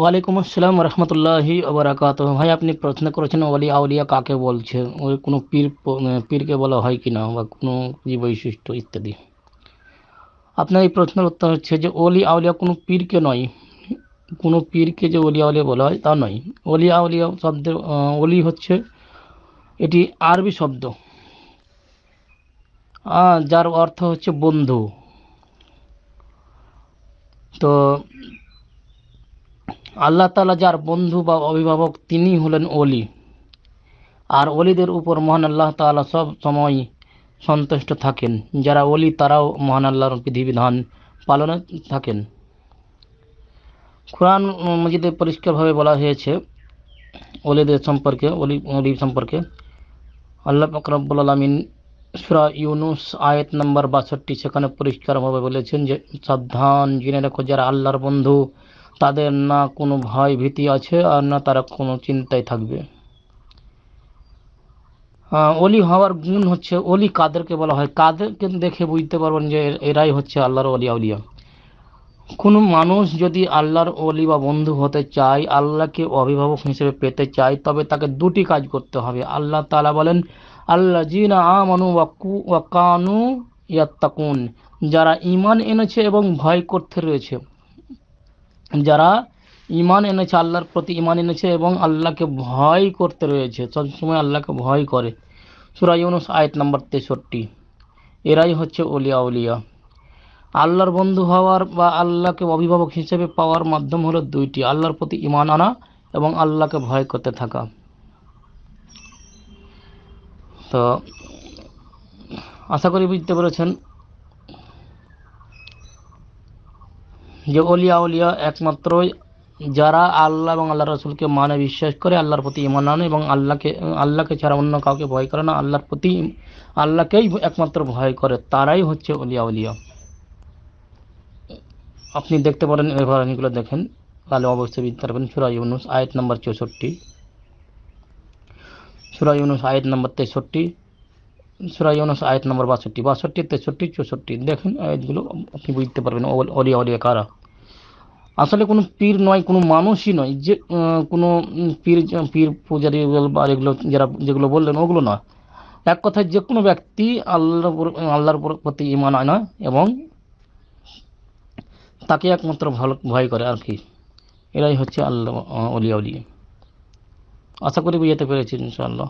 ওয়ালাইকুম আসসালাম রহমতুল্লাহি আবরাকাত ভাই আপনি প্রশ্ন করেছেন ওয়ালি আউলিয়া কাকে বলছে ওই কোনো পীর পীরকে বলা হয় কি না বা কোনো কি বৈশিষ্ট্য ইত্যাদি আপনার এই প্রশ্নের উত্তর হচ্ছে যে ওলি আউলিয়া কোনো পীরকে নয় কোনো পীরকে যে ওলি আউলিয়া বলা হয় তা নয় ওলি আউলিয়া শব্দের ওলি হচ্ছে এটি আরবি শব্দ যার অর্থ হচ্ছে বন্ধু তো আল্লাহ তালা যার বন্ধু বা অভিভাবক তিনি হলেন অলি আর অলিদের উপর মহান আল্লাহ তালা সব সময় সন্তুষ্ট থাকেন যারা অলি তারাও মহান আল্লাহর বিধিবিধান পালনে থাকেন কোরআন মজিদে পরিষ্কারভাবে বলা হয়েছে অলিদের সম্পর্কে অলি অলি সম্পর্কে আল্লাহ ফকরবুল আলমিন সুরা ইউনুস আয়েত নম্বর বাষট্টি সেখানে পরিষ্কারভাবে বলেছেন যে সাবধান জিনে রেখো যারা আল্লাহর বন্ধু তাদের না কোনো ভয় ভীতি আছে আর না তারা কোনো চিন্তায় থাকবে অলি হওয়ার গুণ হচ্ছে অলি কাদেরকে বলা হয় কাদেরকে দেখে বুঝতে পারবেন যে এরাই হচ্ছে আল্লাহর অলিয়া উলিয়া কোনো মানুষ যদি আল্লাহর অলি বা বন্ধু হতে চায় আল্লাহকে অভিভাবক হিসেবে পেতে চায় তবে তাকে দুটি কাজ করতে হবে আল্লাহ তালা বলেন আল্লাহ জিনা আমানু ওয়াকানু ইয়াত্তাকুন যারা ইমান এনেছে এবং ভয় করতে রয়েছে যারা ইমান এনেছে আল্লাহর প্রতি ইমান এনেছে এবং আল্লাহকে ভয় করতে রয়েছে সবসময় আল্লাহকে ভয় করে সুরাই অনুস আয়ত নাম্বার তেষট্টি এরাই হচ্ছে অলিয়া উলিয়া আল্লাহর বন্ধু হওয়ার বা আল্লাহকে অভিভাবক হিসেবে পাওয়ার মাধ্যম হলো দুইটি আল্লাহর প্রতি ইমান আনা এবং আল্লাহকে ভয় করতে থাকা তো আশা করি বুঝতে পেরেছেন যে অলিয়া অলিয়া একমাত্রই যারা আল্লাহ এবং আল্লাহ রসুলকে মানে বিশ্বাস করে আল্লাহর প্রতি ইমান আনে এবং আল্লাহকে আল্লাহকে ছাড়া অন্য কাউকে ভয় করে না আল্লাহর প্রতি আল্লাহকেই একমাত্র ভয় করে তারাই হচ্ছে অলিয়া অলিয়া আপনি দেখতে পারেন এভারানিগুলো দেখেন তাহলে অবশ্যই বুঝতে পারবেন সুরাই ইউনুস আয়ত নম্বর চৌষট্টি সুরাই ইউনুস আয়ত নম্বর তেষট্টি সুরাই ইউনুস আয়াত নম্বর বাষট্টি বাষট্টি তেষট্টি চৌষট্টি দেখেন আয়াতগুলো আপনি বুঝতে পারবেন অলিয়া অলিয়া কারা আসলে কোনো পীর নয় কোনো মানুষই নয় যে কোনো পীর পীর পূজারি বা এগুলো যারা যেগুলো বললেন ওগুলো নয় এক কথায় যে কোনো ব্যক্তি আল্লাহ আল্লাহর প্রতি ইমান আয় না এবং তাকে একমাত্র ভালো ভয় করে আর কি এরাই হচ্ছে আল্লাহ অলিয়া অলিয়া আশা করি বুঝাতে পেরেছি ইনশাআল্লাহ